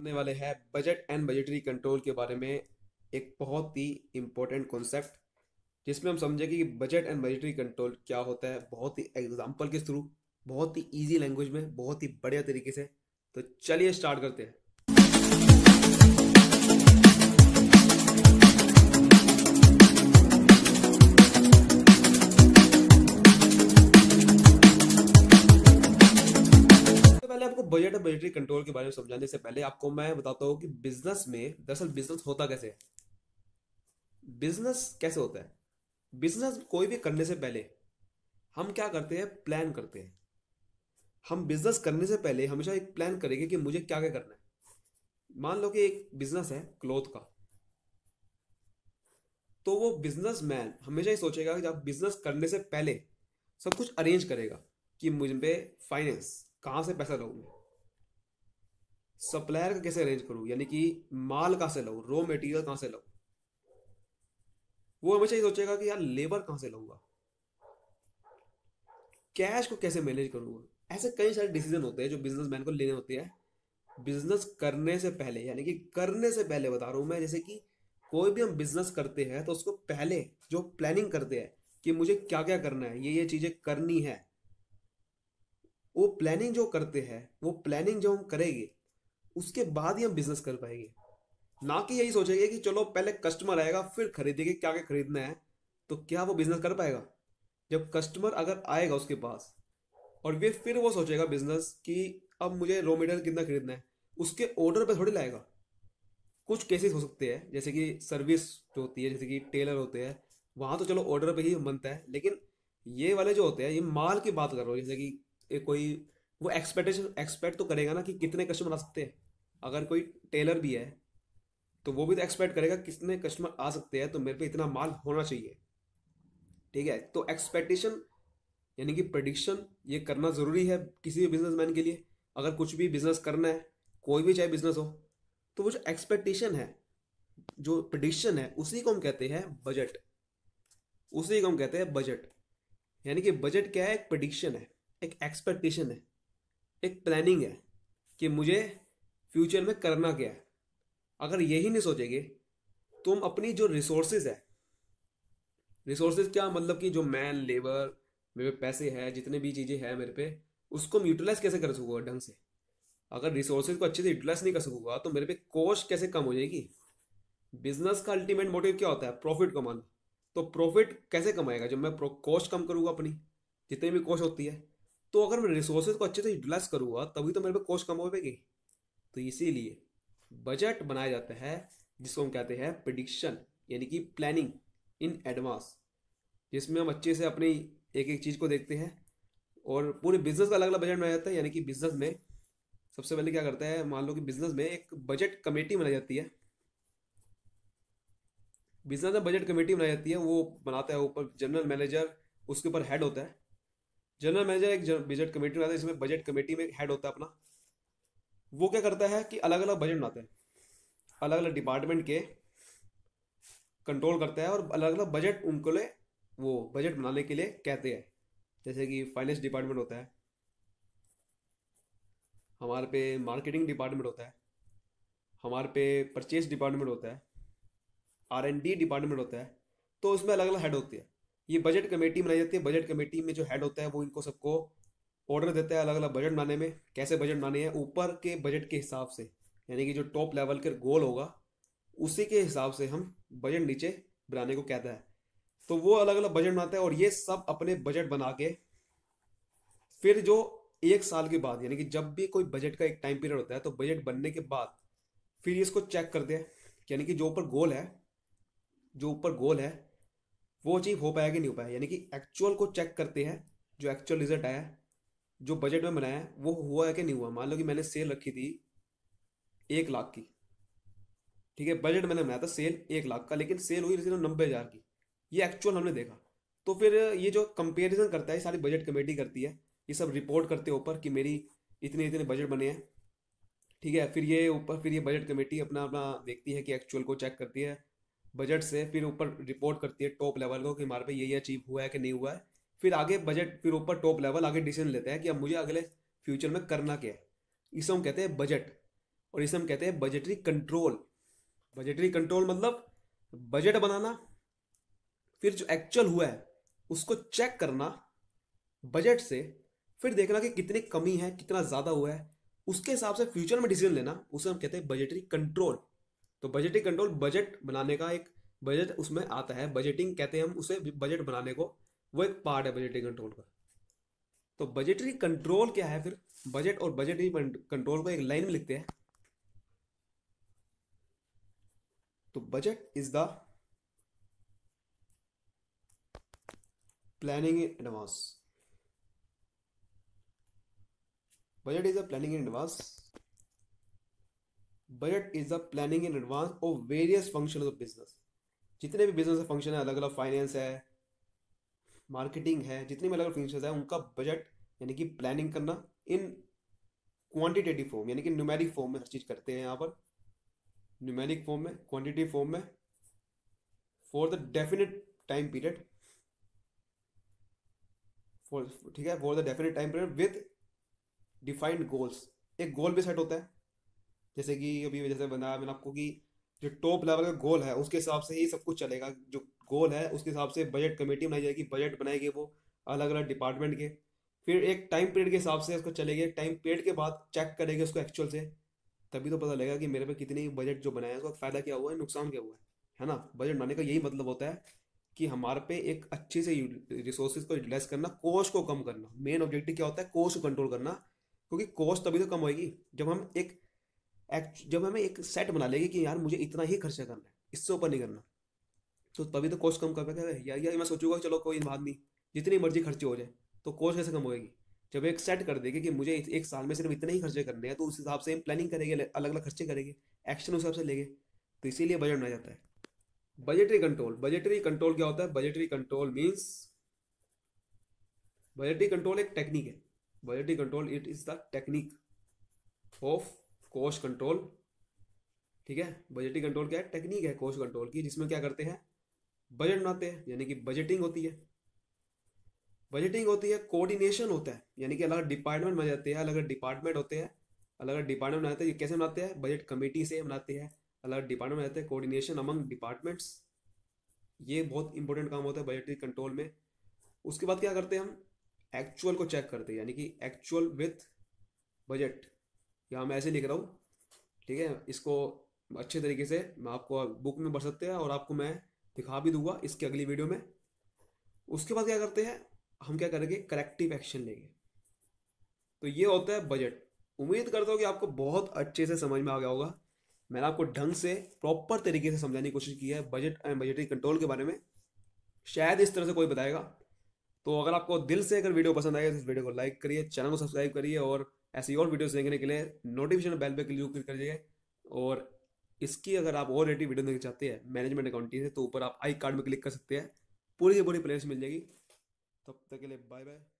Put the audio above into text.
करने वाले हैं बजट एंड बजटरी कंट्रोल के बारे में एक बहुत ही इम्पोर्टेंट कॉन्सेप्ट जिसमें हम समझेंगे कि बजट एंड बजटरी कंट्रोल क्या होता है बहुत ही एग्जाम्पल के थ्रू बहुत ही ईजी लैंग्वेज में बहुत ही बढ़िया तरीके से तो चलिए स्टार्ट करते हैं मैं बजटरी कंट्रोल के बारे में समझाने से पहले आपको मैं बताता हूँ कि बिजनेस में दरअसल बिजनेस होता कैसे है बिजनेस कैसे होता है बिजनेस कोई भी करने से पहले हम क्या करते हैं प्लान करते हैं हम बिजनेस करने से पहले हमेशा एक प्लान करेंगे कि मुझे क्या क्या करना है मान लो कि एक बिजनेस है क्लोथ का तो वो बिजनेस मैन हमेशा ही सोचेगा कि जब बिजनेस करने से पहले सब कुछ अरेंज करेगा कि मुझे फाइनेंस कहाँ से पैसा लोगे सप्लायर का कैसे अरेंज करूं यानी कि माल कहां से लाऊं रॉ मटेरियल कहां से लाऊं वो हमेशा ये सोचेगा कि यार लेबर कहां से लाऊंगा कैश को कैसे मैनेज करूंगा ऐसे कई सारे डिसीजन होते हैं जो बिजनेस मैन को लेने होते हैं बिजनेस करने से पहले यानी कि करने से पहले बता रहा हूं मैं जैसे कि कोई भी हम बिजनेस करते हैं तो उसको पहले जो प्लानिंग करते हैं कि मुझे क्या क्या करना है ये ये चीजें करनी है वो प्लानिंग जो करते हैं वो प्लानिंग जो हम करेंगे उसके बाद ही हम बिजनेस कर पाएंगे ना कि यही सोचेंगे कि चलो पहले कस्टमर आएगा फिर खरीदेंगे क्या क्या खरीदना है तो क्या वो बिजनेस कर पाएगा जब कस्टमर अगर आएगा उसके पास और वे फिर वो सोचेगा बिजनेस कि अब मुझे रॉ मटेरियल कितना खरीदना है उसके ऑर्डर पर थोड़ी लाएगा कुछ केसेस हो सकते हैं जैसे कि सर्विस जो होती है जैसे कि टेलर होते हैं वहाँ तो चलो ऑर्डर पर ही बनता है लेकिन ये वाले जो होते हैं ये माल की बात कर रहे हो जैसे कि कोई वो एक्सपेक्टेशन एक्सपेक्ट तो करेगा ना कि कितने कस्टमर आ सकते हैं अगर कोई टेलर भी है तो वो भी तो एक्सपेक्ट करेगा कितने कस्टमर आ सकते हैं तो मेरे पे इतना माल होना चाहिए ठीक है तो एक्सपेक्टेशन यानी कि प्रडिक्शन ये करना ज़रूरी है किसी भी बिजनेसमैन के लिए अगर कुछ भी बिजनेस करना है कोई भी चाहे बिजनेस हो तो वो जो एक्सपेक्टेशन है जो प्रडिक्शन है उसी को हम कहते हैं बजट उसी को हम कहते हैं बजट यानी कि बजट क्या है एक प्रडिक्शन है एक एक्सपेक्टेशन है एक प्लानिंग है कि मुझे फ्यूचर में करना क्या है अगर यही नहीं सोचेंगे तो हम अपनी जो रिसोर्सेज है रिसोर्सेज क्या मतलब कि जो मैन लेबर मेरे पे पैसे है जितने भी चीज़ें हैं मेरे पे उसको हम यूटिलाइज कैसे कर सकूँगा ढंग से अगर रिसोर्सेज को अच्छे से यूटिलाइज नहीं कर सकूँगा तो मेरे पे कॉस्ट कैसे कम हो जाएगी बिजनेस का अल्टीमेट मोटिव क्या होता है प्रॉफिट कमाना तो प्रॉफिट कैसे कमाएगा जब मैं कॉस्ट कम करूँगा अपनी जितनी भी कॉस्ट होती है तो अगर मैं रिसोर्सेज को अच्छे से यूटिलाइज करूँगा तभी तो मेरे पे कॉस्ट कम हो पाएगी तो इसीलिए बजट बनाया जाता है जिसको हम कहते हैं प्रडिक्शन यानी कि प्लानिंग इन एडवांस जिसमें हम अच्छे से अपनी एक एक चीज़ को देखते हैं और पूरे बिजनेस का अलग अलग बजट बनाया जाता है यानी कि बिजनेस में सबसे पहले क्या करता है मान लो कि बिजनेस में एक बजट कमेटी बनाई जाती है बिजनेस में बजट कमेटी बनाई जाती है वो बनाता है ऊपर जनरल मैनेजर उसके ऊपर हेड होता है जनरल मैनेजर एक बजट कमेटी बनाता है इसमें बजट कमेटी में हेड होता है अपना वो क्या करता है कि अलग अलग बजट बनाता है अलग अलग डिपार्टमेंट के कंट्रोल करता है और अलग अलग बजट उनको ले वो बजट बनाने के लिए कहते हैं जैसे कि फाइनेंस डिपार्टमेंट होता है हमारे पे मार्केटिंग डिपार्टमेंट होता है हमारे पे परचेज डिपार्टमेंट होता है आर एन डी डिपार्टमेंट होता है तो उसमें अलग अलग हेड होती है ये बजट कमेटी बनाई जाती है बजट कमेटी में जो हेड होता है वो इनको सबको ऑर्डर देता है अलग अलग बजट बनाने में कैसे बजट बनाने हैं ऊपर के बजट के हिसाब से यानी कि जो टॉप लेवल के गोल होगा उसी के हिसाब से हम बजट नीचे बनाने को कहता है तो वो अलग अलग बजट बनाते हैं और ये सब अपने बजट बना के फिर जो एक साल के बाद यानी कि जब भी कोई बजट का एक टाइम पीरियड होता है तो बजट बनने के बाद फिर इसको चेक करते हैं यानी कि जो ऊपर गोल है जो ऊपर गोल है वो अचीव हो पाया कि नहीं हो पाया यानी कि एक्चुअल को चेक करते हैं जो एक्चुअल रिजल्ट आया है जो बजट में बनाया है वो हुआ है कि नहीं हुआ मान लो कि मैंने सेल रखी थी एक लाख की ठीक है बजट मैंने बनाया था सेल एक लाख का लेकिन सेल हुई सिर्फ नब्बे हज़ार की ये एक्चुअल हमने देखा तो फिर ये जो कंपेरिजन करता है सारी बजट कमेटी करती है ये सब रिपोर्ट करते हैं ऊपर कि मेरी इतने इतने बजट बने हैं ठीक है फिर ये ऊपर फिर ये बजट कमेटी अपना अपना देखती है कि एक्चुअल को चेक करती है बजट से फिर ऊपर रिपोर्ट करती है टॉप लेवल को कि हमारे पे ये ये अचीव हुआ है कि नहीं हुआ है फिर आगे बजट फिर ऊपर टॉप लेवल आगे डिसीजन लेते हैं कि अब मुझे अगले फ्यूचर में करना क्या है इसे हम कहते हैं बजट और इसे हम कहते हैं बजटरी कंट्रोल बजटरी कंट्रोल मतलब बजट बनाना फिर जो एक्चुअल हुआ है उसको चेक करना बजट से फिर देखना कि कितनी कमी है कितना ज़्यादा हुआ है उसके हिसाब से फ्यूचर में डिसीजन लेना उसे हम कहते हैं बजटरी कंट्रोल तो बजटिंग कंट्रोल बजट बनाने का एक बजट उसमें आता है बजटिंग कहते हैं हम उसे बजट बनाने को वो एक पार्ट है बजटिंग कंट्रोल का तो बजटरी कंट्रोल क्या है फिर बजट और बजटरी कंट्रोल को एक लाइन में लिखते हैं तो budget is the planning in advance budget is the planning in advance budget is the planning in advance of various function of business जितने भी बिजनेस फंक्शन है अलग अलग फाइनेंस है मार्केटिंग है जितने भी अलग अलग फंक्शन है उनका बजट यानी कि प्लानिंग करना इन क्वांटिटेटिव फॉर्म यानी कि न्यूमेरिक फॉर्म में हर चीज़ करते हैं यहाँ पर न्यूमेरिक फॉर्म में क्वांटिटेटिव फॉर्म में for the definite time period for ठीक है for the definite time period with defined goals एक गोल भी सेट होता है जैसे कि अभी जैसे बताया मैंने आपको कि जो टॉप लेवल का गोल है उसके हिसाब से ही सब कुछ चलेगा जो गोल है उसके हिसाब से बजट कमेटी बनाई जाएगी बजट बनाएगी वो अलग अलग डिपार्टमेंट के फिर एक टाइम पीरियड के हिसाब से उसको चलेगी टाइम पीरियड के बाद चेक करेंगे उसको एक्चुअल से तभी तो पता लगेगा कि मेरे पे कितनी बजट जो बनाया है उसका फ़ायदा क्या हुआ है नुकसान क्या हुआ है है ना बजट बनाने का यही मतलब होता है कि हमारे पे एक अच्छे से रिसोर्सेज को यूटिलाइज करना कोस्ट को कम करना मेन ऑब्जेक्टिव क्या होता है कोस्ट को कंट्रोल करना क्योंकि कॉस्ट तभी तो कम होगी जब हम एक जब हमें एक सेट बना लेंगे कि यार मुझे इतना ही खर्चा करना है इससे ऊपर नहीं करना तो तभी तो कॉस्ट कम कर पाएगा यार यार मैं सोचूंगा चलो कोई बात नहीं जितनी मर्जी खर्चे हो जाए तो कॉस्ट कैसे कम होगी जब एक सेट कर देगी कि मुझे एक साल में सिर्फ इतने ही खर्चे करने हैं तो उस हिसाब से हम प्लानिंग करेंगे अलग अलग खर्चे करेंगे एक्शन उस हिसाब से लेंगे तो इसीलिए बजट बनाया जाता है बजटरी कंट्रोल बजटरी कंट्रोल क्या होता है budgetary control means budgetary control एक टेक्निक है budgetary control it is the technique of cost control ठीक है बजटिंग कंट्रोल क्या है टेक्निक है कोस्ट कंट्रोल की जिसमें क्या करते हैं बजट बनाते हैं यानी कि बजटिंग होती है बजटिंग होती है कोऑर्डिनेशन होता है यानी कि अलग डिपार्टमेंट बन जाते हैं अलग अलग डिपार्टमेंट होते हैं अलग अलग डिपार्टमेंट बनाते हैं कैसे बनाते हैं बजट कमेटी से बनाते हैं अलग अलग डिपार्टमेंट बनाते हैं कोऑर्डिनेशन अमंग डिपार्टमेंट्स ये बहुत इंपॉर्टेंट काम होता है बजट कंट्रोल में उसके बाद क्या करते हैं हम एक्चुअल को चेक करते हैं यानी कि एक्चुअल विथ बजट या मैं ऐसे लिख रहा हूँ ठीक है इसको अच्छे तरीके से मैं आपको बुक में भर सकते हैं और आपको मैं दिखा भी दूंगा इसके अगली वीडियो में उसके बाद क्या करते हैं हम क्या करेंगे करेक्टिव एक्शन लेंगे तो ये होता है बजट उम्मीद करता हूँ कि आपको बहुत अच्छे से समझ में आ गया होगा मैंने आपको ढंग से प्रॉपर तरीके से समझाने की कोशिश की है बजट एंड बजटरी कंट्रोल के बारे में शायद इस तरह से कोई बताएगा तो अगर आपको दिल से अगर वीडियो पसंद आएगा तो इस वीडियो को लाइक करिए चैनल को सब्सक्राइब करिए और ऐसी और वीडियोस देखने के लिए नोटिफिकेशन बेल पे क्लिक कर दीजिए और इसकी अगर आप और रेटिव वीडियो देखना चाहते हैं मैनेजमेंट अकाउंटिंग से तो ऊपर आप आई कार्ड में क्लिक कर सकते हैं पूरी की पूरी प्लेस मिल जाएगी तब तक के लिए बाय बाय